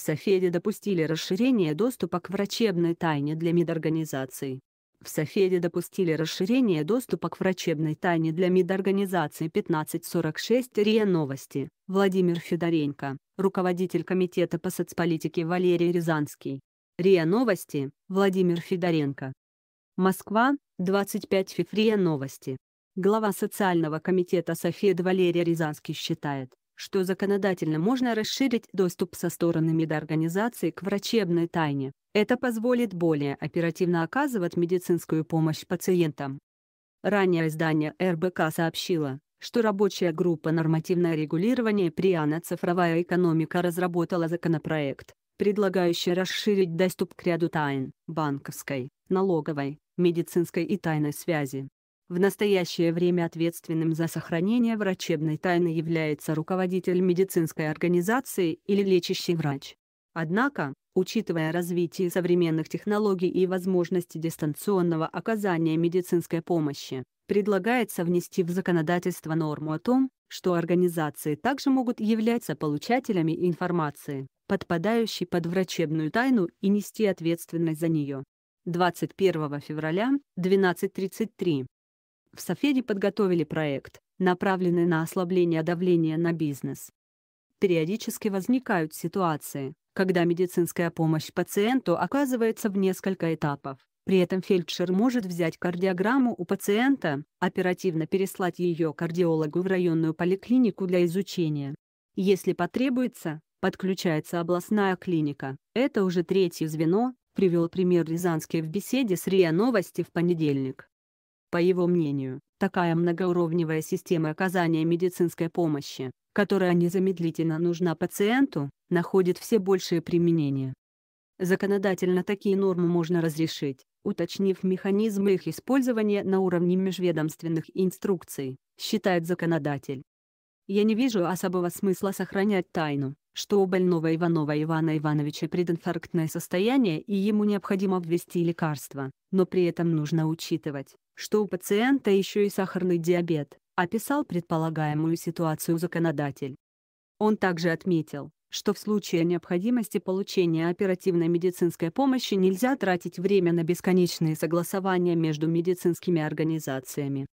в Софеде допустили расширение доступа к врачебной тайне для медорганизаций. В Софеде допустили расширение доступа к врачебной тайне для медорганизации 1546 РИА Новости, Владимир Федоренко, руководитель Комитета по соцполитике Валерий Рязанский. РИА Новости, Владимир Федоренко. Москва, 25 февраля Новости. Глава социального комитета Софед Валерий Рязанский считает, что законодательно можно расширить доступ со стороны медорганизации к врачебной тайне. Это позволит более оперативно оказывать медицинскую помощь пациентам. Ранее издание РБК сообщило, что рабочая группа «Нормативное регулирование Приана цифровая экономика» разработала законопроект, предлагающий расширить доступ к ряду тайн – банковской, налоговой, медицинской и тайной связи, в настоящее время ответственным за сохранение врачебной тайны является руководитель медицинской организации или лечащий врач. Однако, учитывая развитие современных технологий и возможности дистанционного оказания медицинской помощи, предлагается внести в законодательство норму о том, что организации также могут являться получателями информации, подпадающей под врачебную тайну и нести ответственность за нее. 21 февраля, 12.33, в Софеде подготовили проект, направленный на ослабление давления на бизнес. Периодически возникают ситуации, когда медицинская помощь пациенту оказывается в несколько этапов. При этом фельдшер может взять кардиограмму у пациента, оперативно переслать ее кардиологу в районную поликлинику для изучения. Если потребуется, подключается областная клиника. Это уже третье звено, привел пример Рязанский в беседе с РИА Новости в понедельник. По его мнению, такая многоуровневая система оказания медицинской помощи, которая незамедлительно нужна пациенту, находит все большее применение. Законодательно такие нормы можно разрешить, уточнив механизмы их использования на уровне межведомственных инструкций, считает законодатель. Я не вижу особого смысла сохранять тайну, что у больного Иванова Ивана Ивановича прединфарктное состояние и ему необходимо ввести лекарства, но при этом нужно учитывать, что у пациента еще и сахарный диабет, описал предполагаемую ситуацию законодатель. Он также отметил, что в случае необходимости получения оперативной медицинской помощи нельзя тратить время на бесконечные согласования между медицинскими организациями.